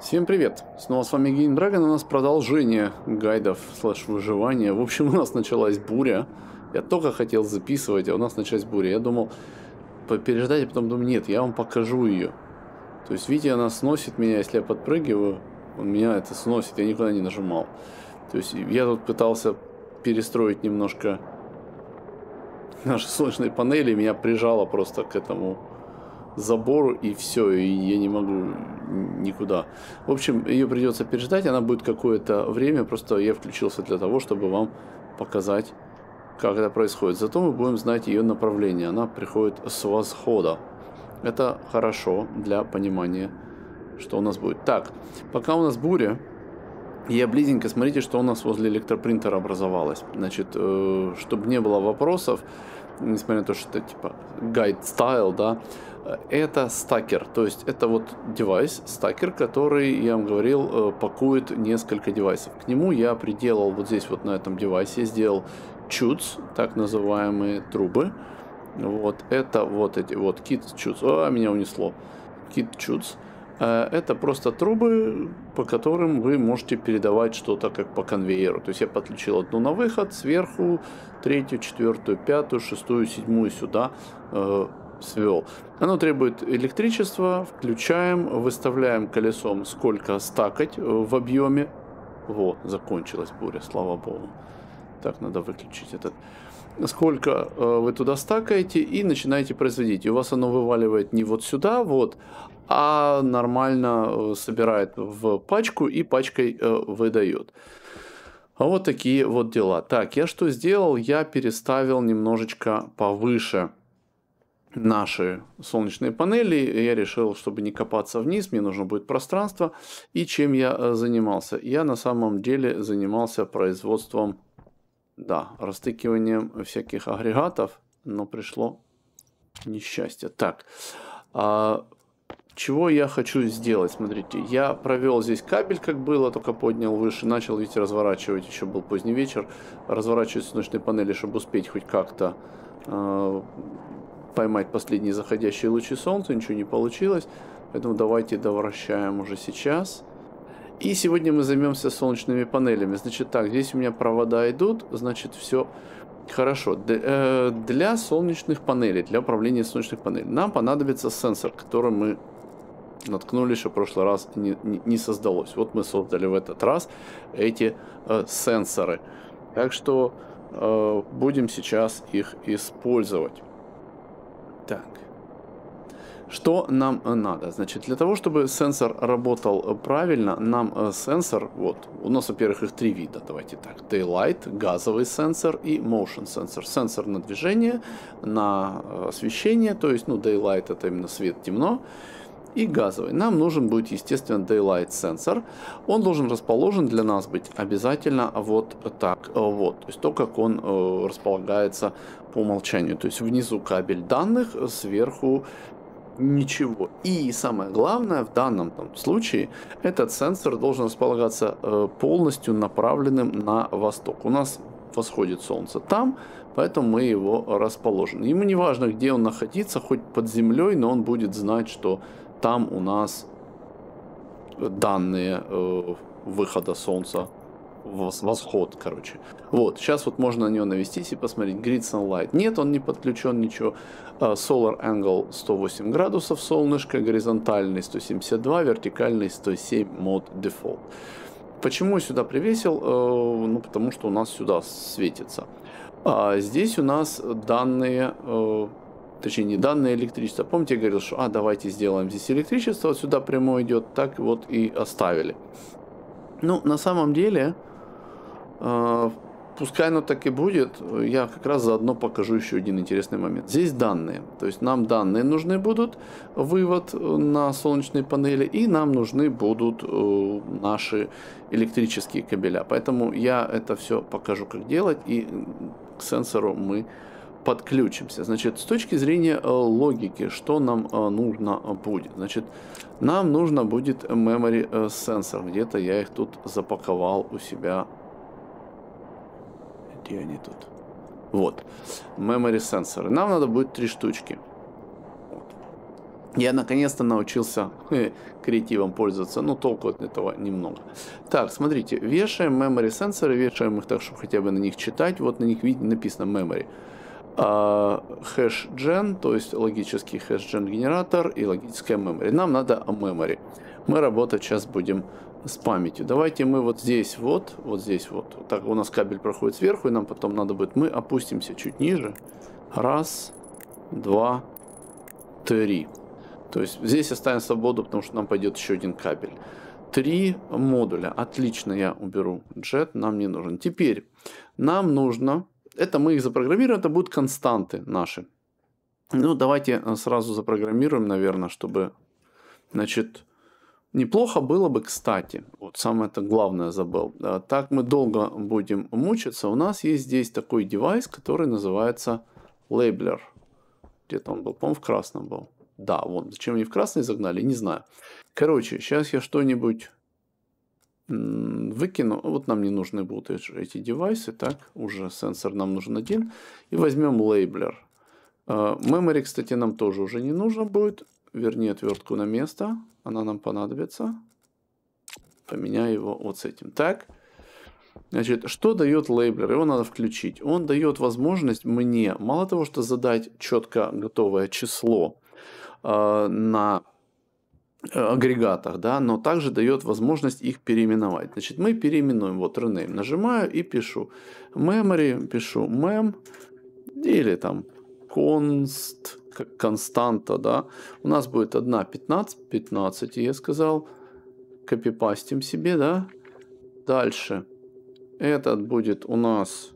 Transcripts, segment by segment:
Всем привет! Снова с вами Гейн Драгон, у нас продолжение гайдов слэш выживания. В общем, у нас началась буря. Я только хотел записывать, а у нас началась буря. Я думал переждать, а потом думаю, нет, я вам покажу ее. То есть, видите, она сносит меня, если я подпрыгиваю, он меня это сносит, я никуда не нажимал. То есть, я тут пытался перестроить немножко наши солнечные панели, меня прижало просто к этому забору, и все, и я не могу никуда. В общем, ее придется переждать, она будет какое-то время, просто я включился для того, чтобы вам показать, как это происходит. Зато мы будем знать ее направление, она приходит с восхода. Это хорошо для понимания, что у нас будет. Так, пока у нас буря, я близенько, смотрите, что у нас возле электропринтера образовалось. Значит, э, чтобы не было вопросов, несмотря на то, что это типа гайд стайл, да, Э, это стакер, то есть это вот девайс, стакер, который, я вам говорил, э, пакует несколько девайсов. К нему я приделал вот здесь вот на этом девайсе, сделал чудс, так называемые трубы. Вот это вот эти, вот кит чудс, а меня унесло, кит чудс. Э, это просто трубы, по которым вы можете передавать что-то как по конвейеру. То есть я подключил одну на выход, сверху, третью, четвертую, пятую, шестую, седьмую сюда свел. Оно требует электричества, включаем, выставляем колесом сколько стакать э, в объеме. Вот, закончилась буря, слава богу. Так, надо выключить этот. Сколько э, вы туда стакаете и начинаете производить. И у вас оно вываливает не вот сюда, вот, а нормально э, собирает в пачку и пачкой э, выдает. А вот такие вот дела. Так, я что сделал? Я переставил немножечко повыше наши солнечные панели. Я решил, чтобы не копаться вниз, мне нужно будет пространство. И чем я э, занимался? Я на самом деле занимался производством, да, растыкиванием всяких агрегатов, но пришло несчастье. Так, а, чего я хочу сделать? Смотрите, я провел здесь кабель, как было, только поднял выше, начал, видите, разворачивать, еще был поздний вечер, разворачивать солнечные панели, чтобы успеть хоть как-то э, поймать последние заходящие лучи солнца, ничего не получилось. Поэтому давайте довращаем уже сейчас. И сегодня мы займемся солнечными панелями. Значит так, здесь у меня провода идут, значит все хорошо. Э, для солнечных панелей, для управления солнечных панелей нам понадобится сенсор, который мы наткнулись, что в прошлый раз не, не, не создалось. Вот мы создали в этот раз эти э, сенсоры. Так что э, будем сейчас их использовать. Так. Что нам э, надо? Значит, для того, чтобы сенсор работал э, правильно, нам э, сенсор, вот, у нас, во-первых, их три вида, давайте так. Daylight, газовый сенсор и motion сенсор. Сенсор на движение, на освещение, то есть, ну, daylight это именно свет-темно и газовый. Нам нужен будет, естественно, Daylight сенсор. Он должен расположен для нас быть обязательно вот так э, вот. То есть то, как он э, располагается по умолчанию. То есть внизу кабель данных, сверху ничего. И самое главное в данном там, случае, этот сенсор должен располагаться э, полностью направленным на восток. У нас восходит солнце там, поэтому мы его расположим. Ему не важно, где он находится, хоть под землей, но он будет знать, что там у нас данные э, выхода солнца, восход, короче. Вот, сейчас вот можно на него навестись и посмотреть. Grid Sunlight. Нет, он не подключен, ничего. Э, Solar Angle 108 градусов, солнышко, горизонтальный 172, вертикальный 107, мод дефолт. Почему я сюда привесил? Э, ну, потому что у нас сюда светится. А здесь у нас данные э, точнее не данное электричество. Помните, я говорил, что а, давайте сделаем здесь электричество, сюда прямой идет, так вот и оставили. Ну, на самом деле, э, пускай оно так и будет, я как раз заодно покажу еще один интересный момент. Здесь данные, то есть нам данные нужны будут, вывод на солнечные панели, и нам нужны будут э, наши электрические кабеля. Поэтому я это все покажу, как делать, и к сенсору мы подключимся. Значит, с точки зрения э, логики, что нам э, нужно э, будет? Значит, нам нужно будет memory сенсор. Где-то я их тут запаковал у себя. Где они тут? Вот. Memory сенсоры. Нам надо будет три штучки. Я наконец-то научился креативом пользоваться, но ну, толку от этого немного. Так, смотрите, вешаем memory сенсоры, вешаем их так, чтобы хотя бы на них читать. Вот на них видно, написано memory. А, хэш-джен, то есть логический хэш-джен-генератор и логическая memory. Нам надо о memory. Мы работать сейчас будем с памятью. Давайте мы вот здесь вот, вот здесь вот. вот так у нас кабель проходит сверху, и нам потом надо будет... Мы опустимся чуть ниже. Раз, два, три. То есть здесь оставим свободу, потому что нам пойдет еще один кабель. Три модуля. Отлично, я уберу джет, нам не нужен. Теперь нам нужно это мы их запрограммируем, это будут константы наши. Ну, давайте э, сразу запрограммируем, наверное, чтобы... Значит, неплохо было бы, кстати, вот самое это главное забыл. Так мы долго будем мучиться. У нас есть здесь такой девайс, который называется лейблер. Где-то он был, по-моему, в красном был. Да, вон, зачем они в красный загнали, не знаю. Короче, сейчас я что-нибудь выкину, вот нам не нужны будут эти девайсы, так, уже сенсор нам нужен один, и возьмем лейблер. Э, memory, кстати, нам тоже уже не нужно будет, верни отвертку на место, она нам понадобится. Поменяю его вот с этим, так. Значит, что дает лейблер? Его надо включить. Он дает возможность мне, мало того, что задать четко готовое число э, на Э, агрегатах, да, но также дает возможность их переименовать. Значит, мы переименуем, вот rename, нажимаю и пишу memory, пишу mem или там const, как константа, да, у нас будет одна 15, 15, я сказал, копипастим себе, да, дальше этот будет у нас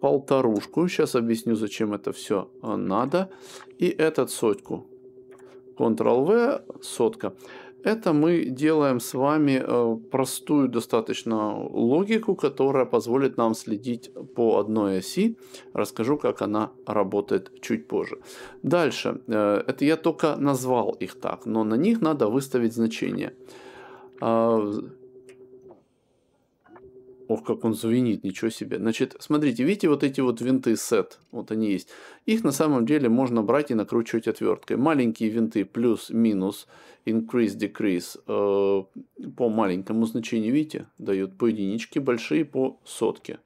полторушку, сейчас объясню, зачем это все э, надо, и этот сотку, Ctrl-V, сотка. Это мы делаем с вами э, простую достаточно логику, которая позволит нам следить по одной оси. Расскажу, как она работает чуть позже. Дальше. Э, это я только назвал их так, но на них надо выставить значение. А, Ох, как он звенит, ничего себе. Значит, смотрите, видите вот эти вот винты сет, вот они есть. Их на самом деле можно брать и накручивать отверткой. Маленькие винты плюс-минус, increase-decrease э, по маленькому значению, видите, дают по единичке, большие по сотке.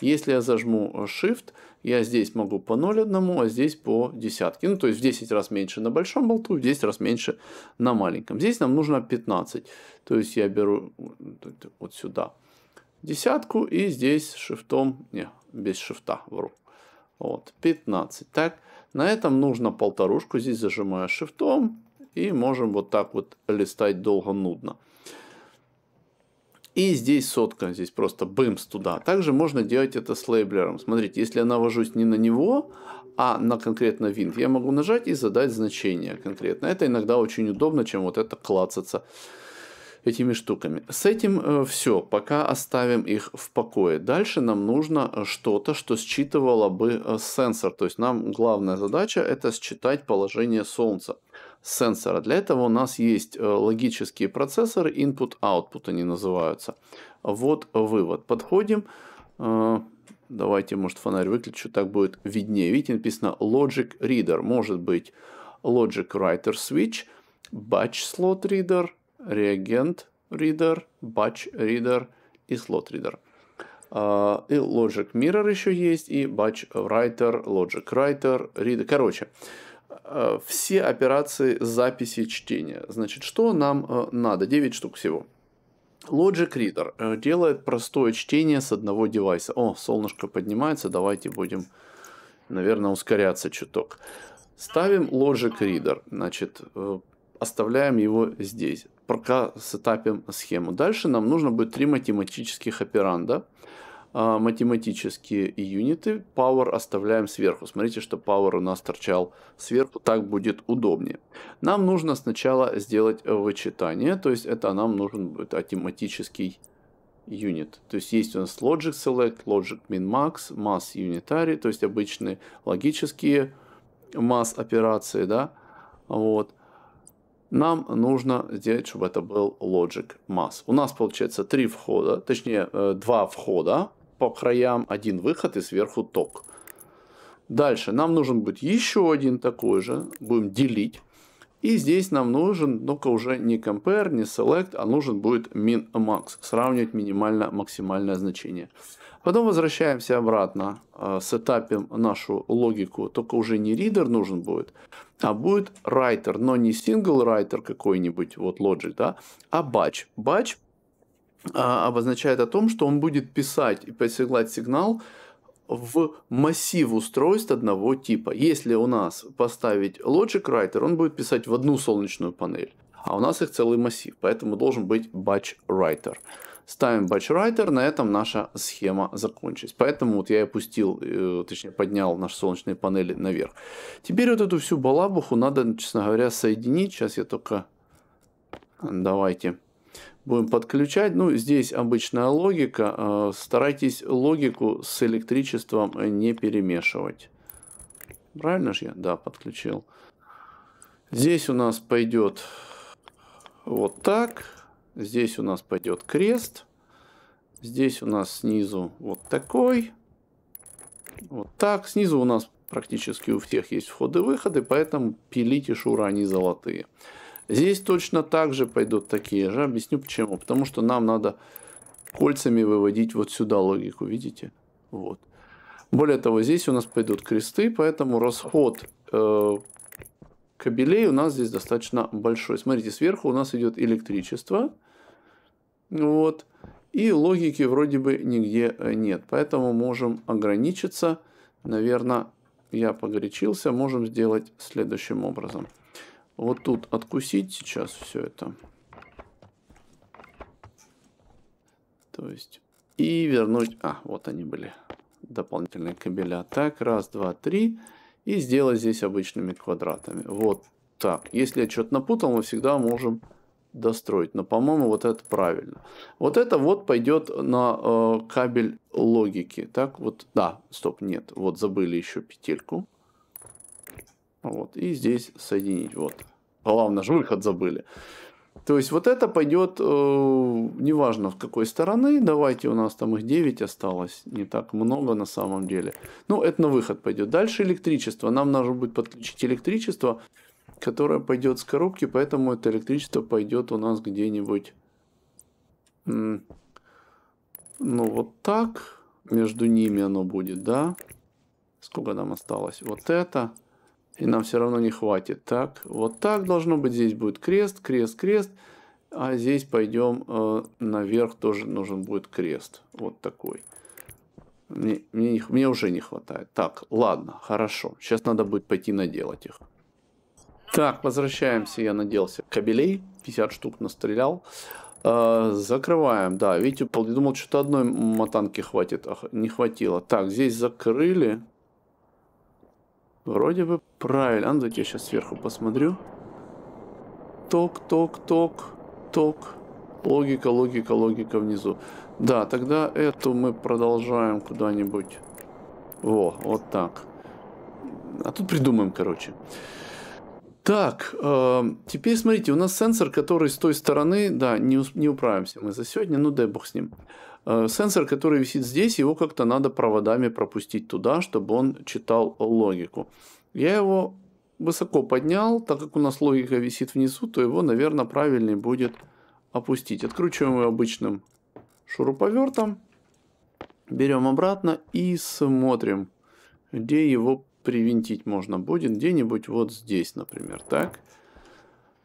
Если я зажму э, Shift, я здесь могу по одному, а здесь по десятке. Ну, то есть в 10 раз меньше на большом болту, в 10 раз меньше на маленьком. Здесь нам нужно 15. То есть я беру вот сюда десятку и здесь шифтом, не, без шифта, вру. Вот, 15. Так, на этом нужно полторушку, здесь зажимаю шифтом и можем вот так вот листать долго нудно. И здесь сотка, здесь просто бымс туда. Также можно делать это с лейблером. Смотрите, если я навожусь не на него, а на конкретно винт, я могу нажать и задать значение конкретно. Это иногда очень удобно, чем вот это клацаться этими штуками. С этим э, все, пока оставим их в покое. Дальше нам нужно э, что-то, что считывало бы э, сенсор. То есть нам главная задача это считать положение Солнца сенсора. Для этого у нас есть логические процессоры, input-output они называются. Вот вывод. Подходим. Давайте, может, фонарь выключу, так будет виднее. Видите, написано Logic Reader. Может быть Logic Writer Switch, Batch Slot Reader – реагент reader, batch reader и slot reader. А, и logic mirror еще есть, и batch writer, logic writer, reader. Короче, а, все операции записи чтения. Значит, что нам а, надо? 9 штук всего. Logic Reader э, делает простое чтение с одного девайса. О, солнышко поднимается, давайте будем, наверное, ускоряться чуток. Ставим Logic Reader, значит, э, оставляем его здесь пока сетапим схему. Дальше нам нужно будет три математических операнда. А, математические юниты. Power оставляем сверху. Смотрите, что Power у нас торчал сверху. Так будет удобнее. Нам нужно сначала сделать вычитание. То есть это нам нужен будет математический юнит. То есть есть у нас logic select, logic min max, mass unitary, то есть обычные логические масс операции, да, вот нам нужно сделать, чтобы это был logic mass. У нас получается три входа, точнее э, два входа по краям, один выход и сверху ток. Дальше нам нужен будет еще один такой же. Будем делить. И здесь нам нужен только уже не compare, не select, а нужен будет min max. Сравнивать минимально-максимальное значение. Потом возвращаемся обратно, э, сетапим нашу логику, только уже не reader нужен будет, а будет writer, но не single writer какой-нибудь, вот logic, да, а batch. Batch а, обозначает о том, что он будет писать и посылать сигнал, в массив устройств одного типа. Если у нас поставить Logic Writer, он будет писать в одну солнечную панель, а у нас их целый массив, поэтому должен быть Batch Writer. Ставим Batch Writer, на этом наша схема закончится. Поэтому вот я и пустил, э, точнее поднял наши солнечные панели наверх. Теперь вот эту всю балабуху надо, честно говоря, соединить. Сейчас я только... Давайте будем подключать. Ну, здесь обычная логика. Э, старайтесь логику с электричеством не перемешивать. Правильно же я? Да, подключил. Здесь у нас пойдет вот так. Здесь у нас пойдет крест. Здесь у нас снизу вот такой. Вот так. Снизу у нас практически у всех есть входы-выходы, поэтому пилите шура, они золотые. Здесь точно так же пойдут такие же. Объясню почему. Потому что нам надо кольцами выводить вот сюда логику, видите? Вот. Более того, здесь у нас пойдут кресты, поэтому расход э, кабелей у нас здесь достаточно большой. Смотрите, сверху у нас идет электричество. Вот. И логики вроде бы нигде э, нет. Поэтому можем ограничиться. Наверное, я погорячился. Можем сделать следующим образом вот тут откусить сейчас все это. То есть... И вернуть... А, вот они были. Дополнительные кабеля. Так, раз, два, три. И сделать здесь обычными квадратами. Вот так. Если я что-то напутал, мы всегда можем достроить. Но, по-моему, вот это правильно. Вот это вот пойдет на э, кабель логики. Так, вот... Да, стоп, нет. Вот забыли еще петельку. Вот, и здесь соединить. Вот. Главное же выход забыли. То есть вот это пойдет, э, неважно в какой стороны, давайте у нас там их 9 осталось, не так много на самом деле. Ну, это на выход пойдет. Дальше электричество. Нам нужно будет подключить электричество, которое пойдет с коробки, поэтому это электричество пойдет у нас где-нибудь, ну, вот так, между ними оно будет, да? Сколько нам осталось? Вот это и нам все равно не хватит. Так, вот так должно быть. Здесь будет крест, крест, крест. А здесь пойдем э, наверх, тоже нужен будет крест. Вот такой. Мне, мне, не, мне уже не хватает. Так, ладно, хорошо. Сейчас надо будет пойти наделать их. Так, возвращаемся. Я наделся кабелей. 50 штук настрелял. Э, закрываем. Да, видите, я думал, что-то одной мотанки хватит. А не хватило. Так, здесь закрыли. Вроде бы правильно. А ну я сейчас сверху посмотрю. Ток, ток, ток, ток. Логика, логика, логика внизу. Да, тогда эту мы продолжаем куда-нибудь. Во, вот так. А тут придумаем, короче. Так, э, теперь смотрите, у нас сенсор, который с той стороны, да, не, не управимся мы за сегодня, ну дай бог с ним. Э, сенсор, который висит здесь, его как-то надо проводами пропустить туда, чтобы он читал логику. Я его высоко поднял, так как у нас логика висит внизу, то его, наверное, правильнее будет опустить. Откручиваем его обычным шуруповертом, берем обратно и смотрим, где его привинтить можно будет. Где-нибудь вот здесь, например, так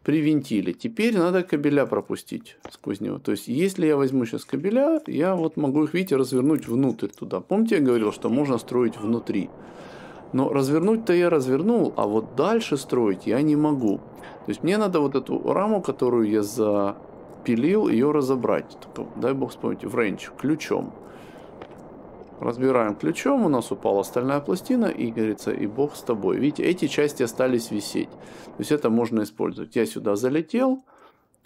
привинтили. Теперь надо кабеля пропустить сквозь него. То есть, если я возьму сейчас кабеля, я вот могу их, видите, развернуть внутрь туда. Помните, я говорил, что можно строить внутри. Но развернуть-то я развернул, а вот дальше строить я не могу. То есть мне надо вот эту раму, которую я запилил, ее разобрать. Только, дай бог вспомнить, в ренч ключом. Разбираем ключом, у нас упала стальная пластина, и говорится, и бог с тобой. Видите, эти части остались висеть. То есть это можно использовать. Я сюда залетел,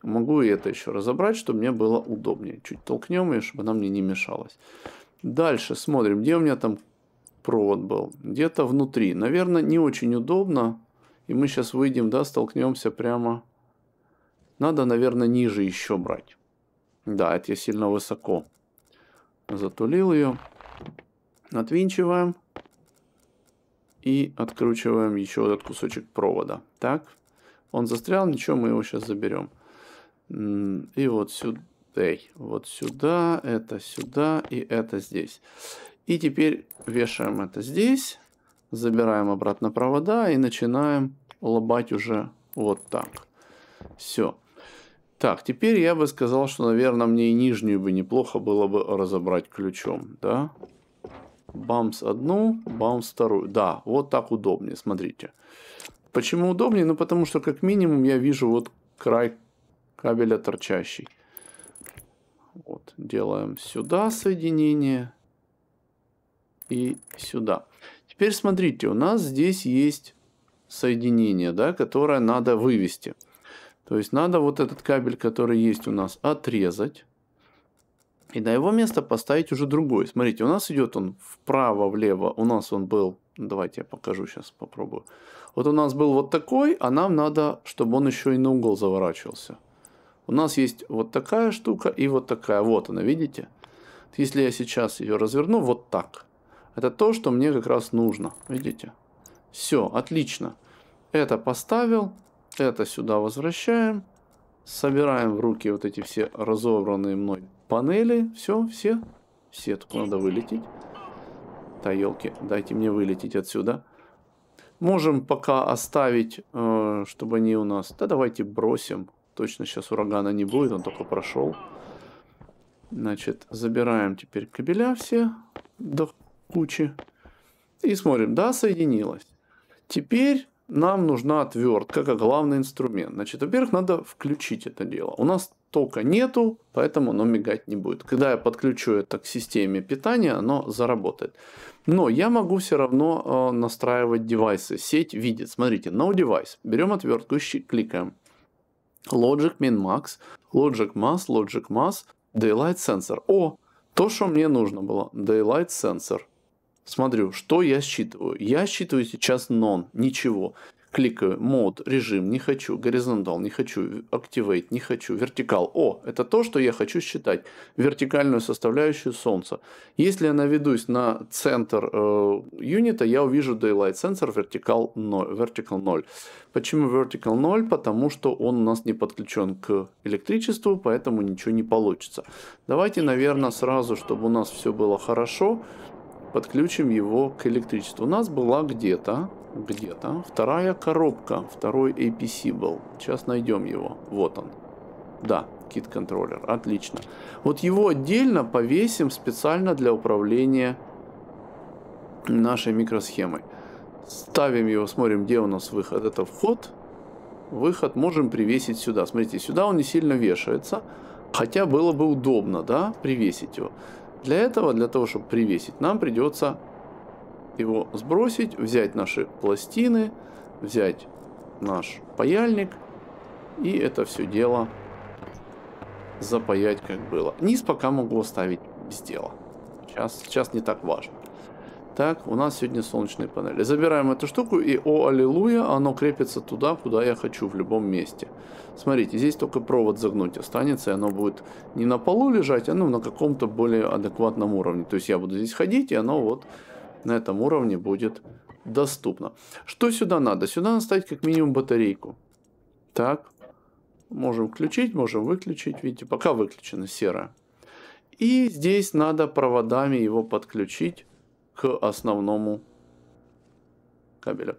могу и это еще разобрать, чтобы мне было удобнее. Чуть толкнем ее, чтобы она мне не мешалась. Дальше смотрим, где у меня там провод был. Где-то внутри. Наверное, не очень удобно. И мы сейчас выйдем, да, столкнемся прямо. Надо, наверное, ниже еще брать. Да, это я сильно высоко затулил ее. Отвинчиваем. И откручиваем еще этот кусочек провода. Так. Он застрял, ничего, мы его сейчас заберем. И вот сюда. Вот сюда, это сюда и это здесь. И теперь вешаем это здесь. Забираем обратно провода и начинаем лобать уже вот так. Все. Так, теперь я бы сказал, что, наверное, мне и нижнюю бы неплохо было бы разобрать ключом, да? Бамс одну, бамс вторую. Да, вот так удобнее, смотрите. Почему удобнее? Ну, потому что, как минимум, я вижу вот край кабеля торчащий. Вот, делаем сюда соединение и сюда. Теперь смотрите, у нас здесь есть соединение, да, которое надо вывести. То есть надо вот этот кабель, который есть у нас, отрезать. И на его место поставить уже другой. Смотрите, у нас идет он вправо-влево. У нас он был... Давайте я покажу сейчас, попробую. Вот у нас был вот такой, а нам надо, чтобы он еще и на угол заворачивался. У нас есть вот такая штука и вот такая. Вот она, видите? Если я сейчас ее разверну вот так, это то, что мне как раз нужно. Видите? Все, отлично. Это поставил, это сюда возвращаем. Собираем в руки вот эти все разобранные мной панели. Все, все. Все, тут надо вылететь. Да, елки, дайте мне вылететь отсюда. Можем пока оставить, э, чтобы они у нас... Да давайте бросим. Точно сейчас урагана не будет, он только прошел. Значит, забираем теперь кабеля все до кучи. И смотрим, да, соединилось. Теперь нам нужна отвертка как главный инструмент. Значит, во-первых, надо включить это дело. У нас тока нету, поэтому оно мигать не будет. Когда я подключу это к системе питания, оно заработает. Но я могу все равно э, настраивать девайсы. Сеть видит. Смотрите, no device. Берем отвертку и кликаем. Logic min max, logic mass, logic mass, daylight sensor. О, то, что мне нужно было. Daylight sensor. Смотрю, что я считываю. Я считываю сейчас non ничего. Кликаю, мод, режим, не хочу, горизонтал, не хочу, activate, не хочу, вертикал. О, это то, что я хочу считать, вертикальную составляющую солнца. Если я наведусь на центр э, юнита, я увижу Daylight Sensor vertical 0, vertical 0. Почему vertical 0? Потому что он у нас не подключен к электричеству, поэтому ничего не получится. Давайте, наверное, сразу, чтобы у нас все было хорошо, подключим его к электричеству. У нас была где-то, где-то вторая коробка, второй APC был. Сейчас найдем его. Вот он. Да, кит контроллер. Отлично. Вот его отдельно повесим специально для управления нашей микросхемой. Ставим его, смотрим, где у нас выход. Это вход. Выход можем привесить сюда. Смотрите, сюда он не сильно вешается. Хотя было бы удобно, да, привесить его. Для этого, для того, чтобы привесить, нам придется его сбросить, взять наши пластины, взять наш паяльник и это все дело запаять как было. Низ пока могу оставить без дела. Сейчас, сейчас не так важно. Так, у нас сегодня солнечные панели. Забираем эту штуку, и, о, аллилуйя, оно крепится туда, куда я хочу, в любом месте. Смотрите, здесь только провод загнуть останется, и оно будет не на полу лежать, а ну, на каком-то более адекватном уровне. То есть я буду здесь ходить, и оно вот на этом уровне будет доступно. Что сюда надо? Сюда надо ставить как минимум батарейку. Так, можем включить, можем выключить. Видите, пока выключена серая. И здесь надо проводами его подключить к основному кабелю.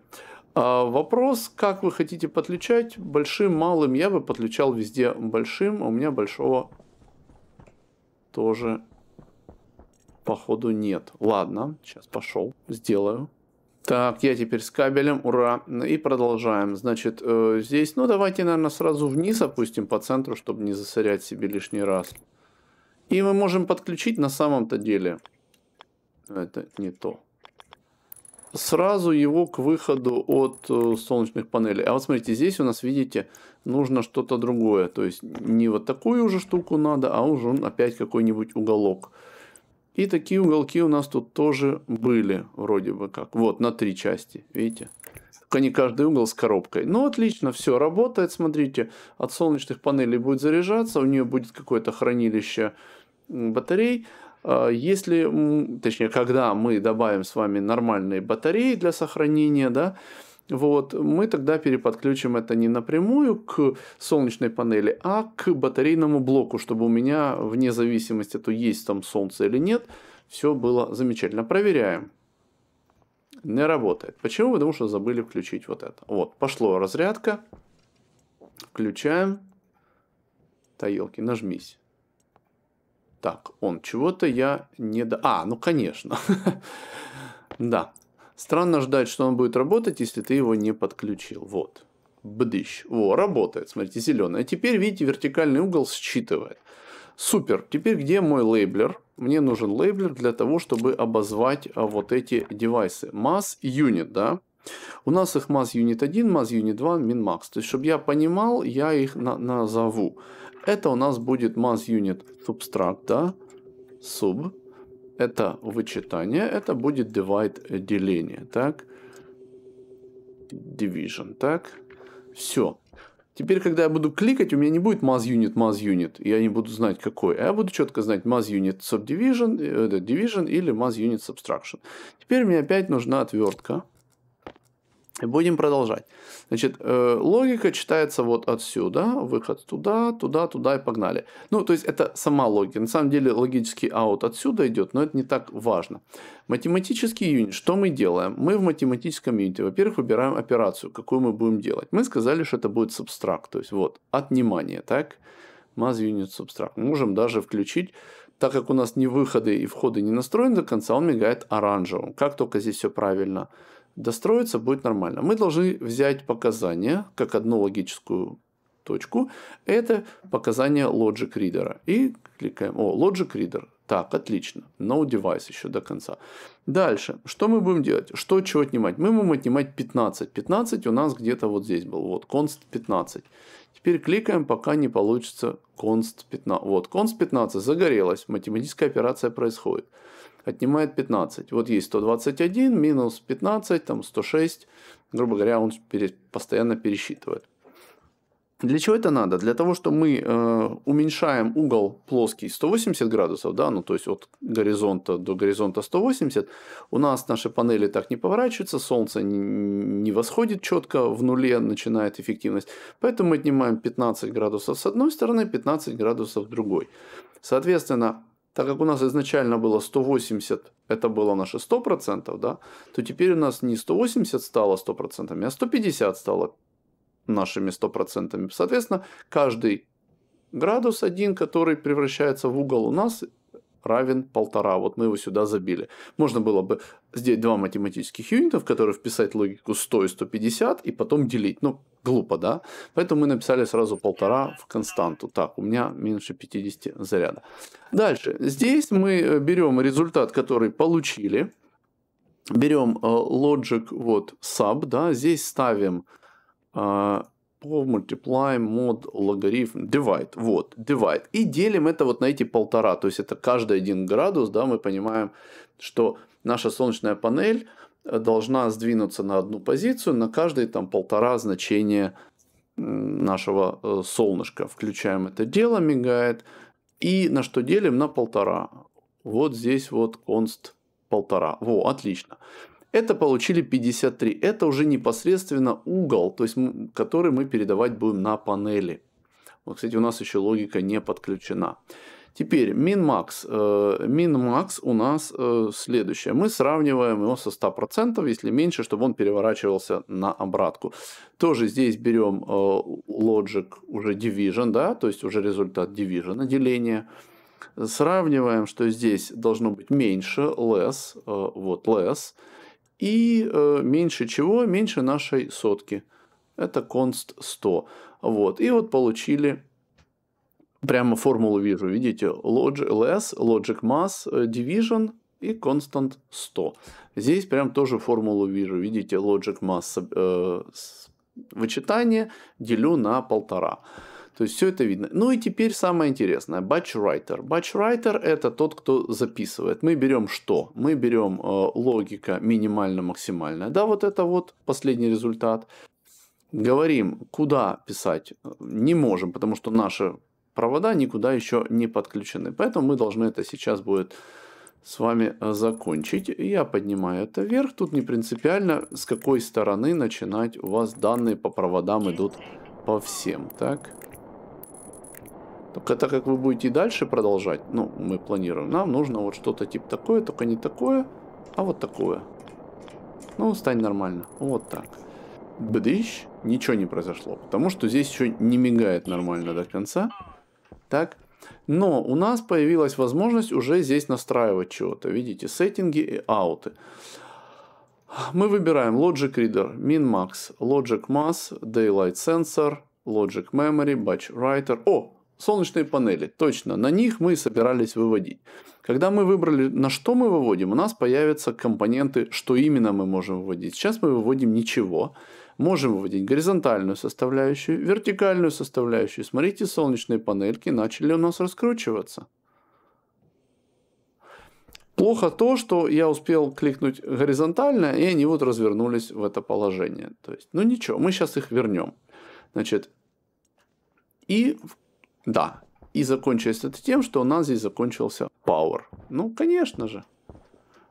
А вопрос, как вы хотите подключать, большим, малым, я бы подключал везде большим, у меня большого тоже походу нет. Ладно, сейчас пошел, сделаю. Так, я теперь с кабелем, ура, и продолжаем. Значит, э, здесь, ну давайте, наверное, сразу вниз опустим по центру, чтобы не засорять себе лишний раз. И мы можем подключить на самом-то деле это не то. Сразу его к выходу от э, солнечных панелей. А вот смотрите, здесь у нас, видите, нужно что-то другое. То есть не вот такую уже штуку надо, а уже он опять какой-нибудь уголок. И такие уголки у нас тут тоже были, вроде бы как. Вот, на три части, видите? Только не каждый угол с коробкой. Ну, отлично, все работает, смотрите. От солнечных панелей будет заряжаться, у нее будет какое-то хранилище батарей. А если, точнее, когда мы добавим с вами нормальные батареи для сохранения, да, вот, мы тогда переподключим это не напрямую к солнечной панели, а к батарейному блоку, чтобы у меня вне зависимости, то есть там солнце или нет, все было замечательно. Проверяем. Не работает. Почему? Потому что забыли включить вот это. Вот, пошло разрядка. Включаем. Та елки, нажмись. Так, он чего-то я не... До... А, ну конечно. Да. Странно ждать, что он будет работать, если ты его не подключил. Вот. Бдыщ. О, работает. Смотрите, зеленая. теперь, видите, вертикальный угол считывает. Супер. Теперь где мой лейблер? Мне нужен лейблер для того, чтобы обозвать а, вот эти девайсы. Mass Unit, да? У нас их mass unit 1, mass unit 2, min max. То есть, чтобы я понимал, я их на назову. Это у нас будет mass unit subtract, да, sub. Это вычитание, это будет divide деление, так. Division, так. Все. Теперь, когда я буду кликать, у меня не будет mass unit, mass unit. Я не буду знать, какой. А я буду четко знать mass unit subdivision, э, division или mass unit subtraction. Теперь мне опять нужна отвертка. Будем продолжать. Значит, э, логика читается вот отсюда, выход туда, туда, туда и погнали. Ну, то есть это сама логика. На самом деле логический аут отсюда идет, но это не так важно. Математический юнит. Что мы делаем? Мы в математическом юните, во-первых, выбираем операцию, какую мы будем делать. Мы сказали, что это будет субстракт, то есть вот отнимание, так? Mass unit subtract. можем даже включить так как у нас ни выходы и входы не настроены до конца, он мигает оранжевым. Как только здесь все правильно достроится, будет нормально. Мы должны взять показания как одну логическую точку. Это показания logic reader. И кликаем. О, logic reader. Так, отлично. No device еще до конца. Дальше. Что мы будем делать? Что чего отнимать? Мы будем отнимать 15. 15 у нас где-то вот здесь был. Вот, const 15. Теперь кликаем, пока не получится const 15. Вот, const 15 загорелась. Математическая операция происходит отнимает 15. Вот есть 121 минус 15, там 106. Грубо говоря, он постоянно пересчитывает. Для чего это надо? Для того, что мы э, уменьшаем угол плоский 180 градусов, да, ну то есть от горизонта до горизонта 180, у нас наши панели так не поворачиваются, солнце не восходит четко, в нуле начинает эффективность. Поэтому мы отнимаем 15 градусов с одной стороны, 15 градусов с другой. Соответственно, так как у нас изначально было 180, это было наши 100%, да, то теперь у нас не 180 стало 100%, а 150 стало нашими 100%. Соответственно, каждый градус один, который превращается в угол у нас, равен полтора. Вот мы его сюда забили. Можно было бы сделать два математических юнитов, которые вписать логику 100 и 150, и потом делить. Ну, глупо, да? Поэтому мы написали сразу полтора в константу. Так, у меня меньше 50 заряда. Дальше. Здесь мы э, берем результат, который получили. Берем э, logic вот sub, да, здесь ставим э, по multiply mod логарифм divide, вот, divide. И делим это вот на эти полтора, то есть это каждый один градус, да, мы понимаем, что наша солнечная панель должна сдвинуться на одну позицию на каждые там полтора значения нашего э, солнышка. Включаем это дело, мигает. И на что делим? На полтора. Вот здесь вот конст полтора. Во, отлично. Это получили 53. Это уже непосредственно угол, то есть, который мы передавать будем на панели. Вот, кстати, у нас еще логика не подключена. Теперь min-max. Min-max э, у нас э, следующее. Мы сравниваем его со 100%, если меньше, чтобы он переворачивался на обратку. Тоже здесь берем э, logic уже division, да, то есть уже результат division, деления. Сравниваем, что здесь должно быть меньше, less, вот less, и меньше чего? Меньше нашей сотки. Это const 100. Вот. И вот получили Прямо формулу вижу, видите, Logic Less, Logic Mass, э, Division и Constant 100. Здесь прям тоже формулу вижу, видите, Logic Mass э, вычитание делю на полтора. То есть все это видно. Ну и теперь самое интересное. Batch Writer. Batch Writer это тот, кто записывает. Мы берем что? Мы берем э, логика минимально-максимальная. Да, вот это вот последний результат. Говорим, куда писать не можем, потому что наши провода никуда еще не подключены. Поэтому мы должны это сейчас будет с вами э, закончить. Я поднимаю это вверх. Тут не принципиально, с какой стороны начинать. У вас данные по проводам идут по всем. Так. Только так как вы будете дальше продолжать, ну, мы планируем, нам нужно вот что-то типа такое, только не такое, а вот такое. Ну, стань нормально. Вот так. Бдыщ. Ничего не произошло, потому что здесь еще не мигает нормально до конца. Так? Но у нас появилась возможность уже здесь настраивать чего-то. Видите, сеттинги и ауты. Мы выбираем Logic Reader, Min-Max, Logic Mass, Daylight Sensor, Logic Memory, Batch Writer. О, солнечные панели, точно, на них мы собирались выводить. Когда мы выбрали, на что мы выводим, у нас появятся компоненты, что именно мы можем выводить. Сейчас мы выводим ничего. Можем выводить горизонтальную составляющую, вертикальную составляющую. Смотрите солнечные панельки, начали у нас раскручиваться. Плохо то, что я успел кликнуть горизонтально, и они вот развернулись в это положение. То есть, ну ничего, мы сейчас их вернем. Значит, и да, и закончилось это тем, что у нас здесь закончился power. Ну, конечно же.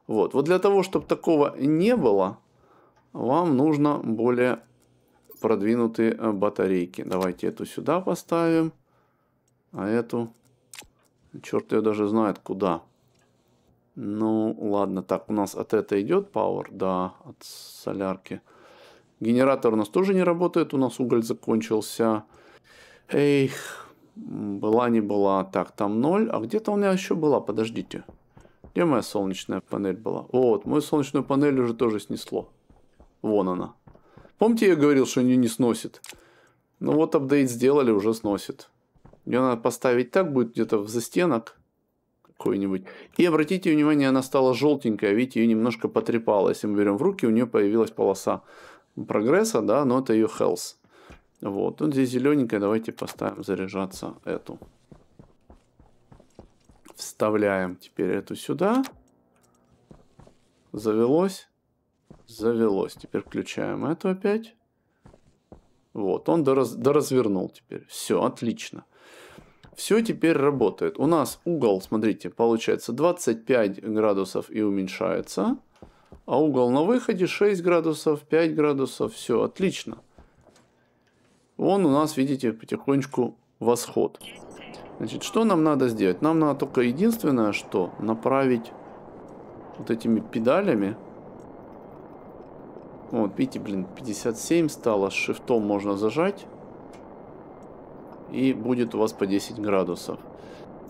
Вот, вот для того, чтобы такого не было, вам нужно более продвинутые э, батарейки. Давайте эту сюда поставим. А эту... Черт я даже знает куда. Ну, ладно. Так, у нас от этой идет power. Да, от солярки. Генератор у нас тоже не работает. У нас уголь закончился. Эйх. Была не была. Так, там 0. А где-то у меня еще была. Подождите. Где моя солнечная панель была? Вот, мою солнечную панель уже тоже снесло. Вон она. Помните, я говорил, что ее не сносит? Ну вот апдейт сделали, уже сносит. Ее надо поставить так, будет где-то в застенок какой-нибудь. И обратите внимание, она стала желтенькая, видите, ее немножко потрепало. Если мы берем в руки, у нее появилась полоса прогресса, да, но это ее health. Вот, вот здесь зелененькая, давайте поставим заряжаться эту. Вставляем теперь эту сюда. Завелось завелось. Теперь включаем эту опять. Вот, он дораз, доразвернул теперь. Все, отлично. Все теперь работает. У нас угол, смотрите, получается 25 градусов и уменьшается. А угол на выходе 6 градусов, 5 градусов. Все, отлично. Вон у нас, видите, потихонечку восход. Значит, что нам надо сделать? Нам надо только единственное, что направить вот этими педалями вот, видите, блин, 57 стало. С шифтом можно зажать. И будет у вас по 10 градусов.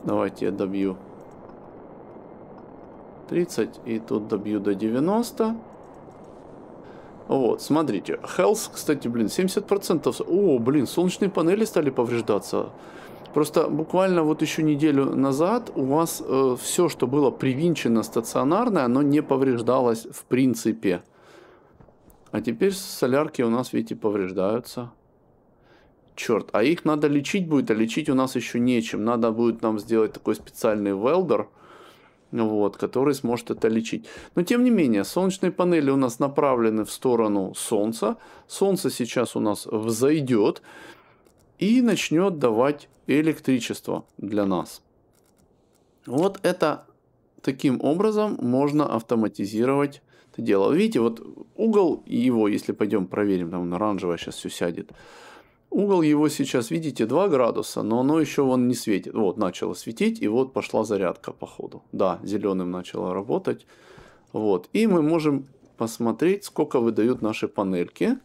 Давайте я добью 30. И тут добью до 90. Вот, смотрите. Health, кстати, блин, 70%. О, блин, солнечные панели стали повреждаться. Просто буквально вот еще неделю назад у вас э, все, что было привинчено стационарное, оно не повреждалось в принципе. А теперь солярки у нас, видите, повреждаются. Черт, а их надо лечить будет, а лечить у нас еще нечем. Надо будет нам сделать такой специальный велдер, вот, который сможет это лечить. Но тем не менее, солнечные панели у нас направлены в сторону Солнца. Солнце сейчас у нас взойдет и начнет давать электричество для нас. Вот это таким образом можно автоматизировать это делал. Видите, вот угол его, если пойдем проверим, там оранжевое сейчас все сядет. Угол его сейчас, видите, 2 градуса, но оно еще вон не светит. Вот, начало светить, и вот пошла зарядка, походу. Да, зеленым начало работать. Вот, и мы можем посмотреть, сколько выдают наши панельки.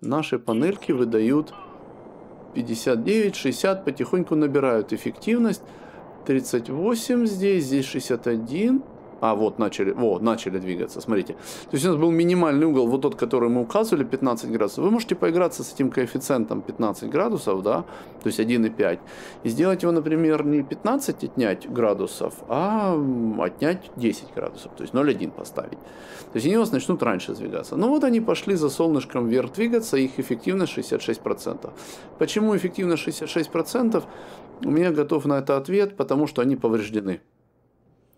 Наши панельки выдают 59, 60, потихоньку набирают эффективность. 38 здесь, здесь 61, а, вот, начали, вот, начали двигаться, смотрите. То есть у нас был минимальный угол, вот тот, который мы указывали, 15 градусов. Вы можете поиграться с этим коэффициентом 15 градусов, да, то есть 1,5, и сделать его, например, не 15 отнять градусов, а отнять 10 градусов, то есть 0,1 поставить. То есть они у вас начнут раньше двигаться. Ну вот они пошли за солнышком вверх двигаться, их эффективность 66%. Почему эффективность 66%? У меня готов на это ответ, потому что они повреждены.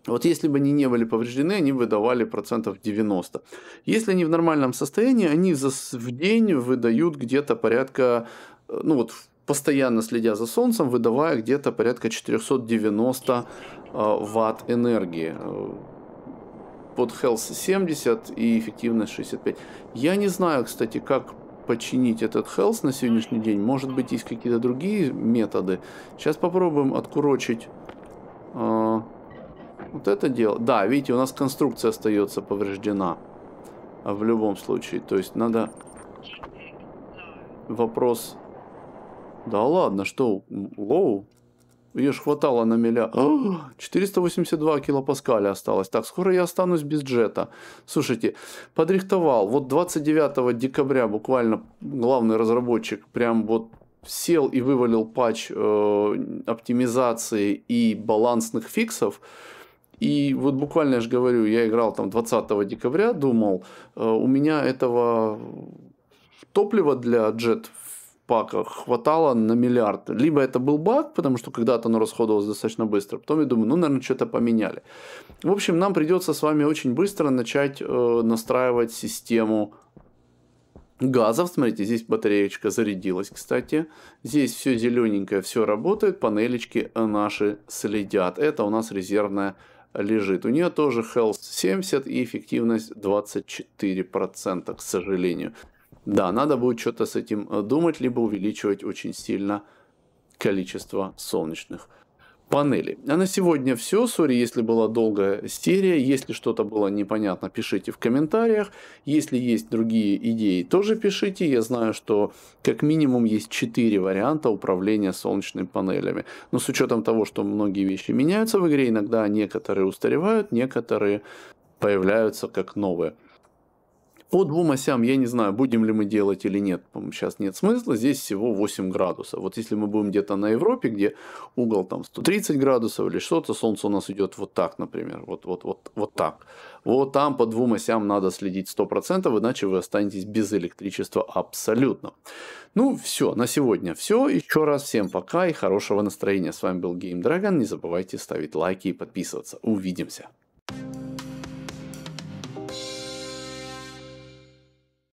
Вот если бы они не были повреждены, они выдавали процентов 90. Если они в нормальном состоянии, они за, в день выдают где-то порядка, э, ну вот постоянно следя за солнцем, выдавая где-то порядка 490 э, ватт энергии э, под Health 70 и эффективность 65. Я не знаю, кстати, как починить этот Health на сегодняшний день. Может быть, есть какие-то другие методы. Сейчас попробуем откурочить э, вот это дело. Да, видите, у нас конструкция остается повреждена. А в любом случае. То есть надо... Вопрос... Да ладно, что? Лоу? Ее ж хватало на миля... А, 482 килопаскаля осталось. Так, скоро я останусь без джета. Слушайте, подрихтовал. Вот 29 декабря буквально главный разработчик прям вот сел и вывалил патч э, оптимизации и балансных фиксов. И вот буквально, я же говорю, я играл там 20 декабря, думал, э, у меня этого топлива для джет пака хватало на миллиард. Либо это был баг, потому что когда-то оно расходовалось достаточно быстро. Потом я думаю, ну, наверное, что-то поменяли. В общем, нам придется с вами очень быстро начать э, настраивать систему газов. Смотрите, здесь батареечка зарядилась, кстати. Здесь все зелененькое, все работает. Панелечки наши следят. Это у нас резервная лежит. У нее тоже health 70 и эффективность 24%, к сожалению. Да, надо будет что-то с этим э, думать, либо увеличивать очень сильно количество солнечных панели. А на сегодня все. Сори, если была долгая серия. Если что-то было непонятно, пишите в комментариях. Если есть другие идеи, тоже пишите. Я знаю, что как минимум есть 4 варианта управления солнечными панелями. Но с учетом того, что многие вещи меняются в игре, иногда некоторые устаревают, некоторые появляются как новые. По двум осям я не знаю, будем ли мы делать или нет. Сейчас нет смысла. Здесь всего 8 градусов. Вот если мы будем где-то на Европе, где угол там 130 градусов или что-то, солнце у нас идет вот так, например. Вот, вот, вот, вот так. Вот там по двум осям надо следить 100%, иначе вы останетесь без электричества абсолютно. Ну все, на сегодня все. Еще раз всем пока и хорошего настроения. С вами был Game Dragon. Не забывайте ставить лайки и подписываться. Увидимся. thank you